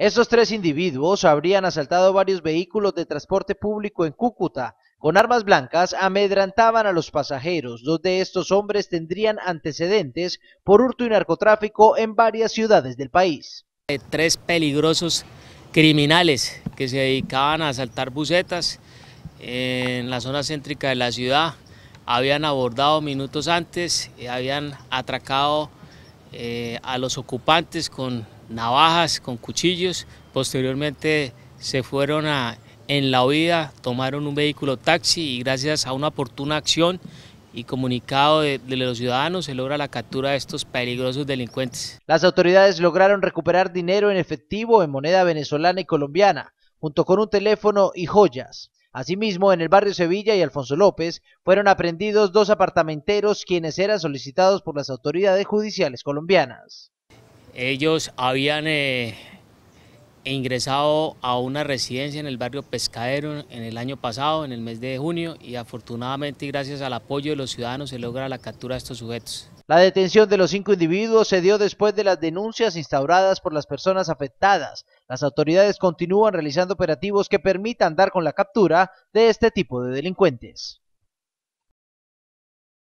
Estos tres individuos habrían asaltado varios vehículos de transporte público en Cúcuta. Con armas blancas amedrantaban a los pasajeros. Dos de estos hombres tendrían antecedentes por hurto y narcotráfico en varias ciudades del país. Tres peligrosos criminales que se dedicaban a asaltar bucetas en la zona céntrica de la ciudad. Habían abordado minutos antes y eh, habían atracado eh, a los ocupantes con navajas, con cuchillos. Posteriormente se fueron a, en la huida, tomaron un vehículo taxi y gracias a una oportuna acción y comunicado de, de, los ciudadanos se logra la captura de estos peligrosos delincuentes. Las autoridades lograron recuperar dinero en efectivo en moneda venezolana y colombiana, junto con un teléfono y joyas. Asimismo, en el barrio Sevilla y Alfonso López fueron aprendidos dos apartamenteros quienes eran solicitados por las autoridades judiciales colombianas. Ellos habían eh, ingresado a una residencia en el barrio Pescadero en el año pasado, en el mes de junio, y afortunadamente gracias al apoyo de los ciudadanos se logra la captura de estos sujetos. La detención de los cinco individuos se dio después de las denuncias instauradas por las personas afectadas. Las autoridades continúan realizando operativos que permitan dar con la captura de este tipo de delincuentes.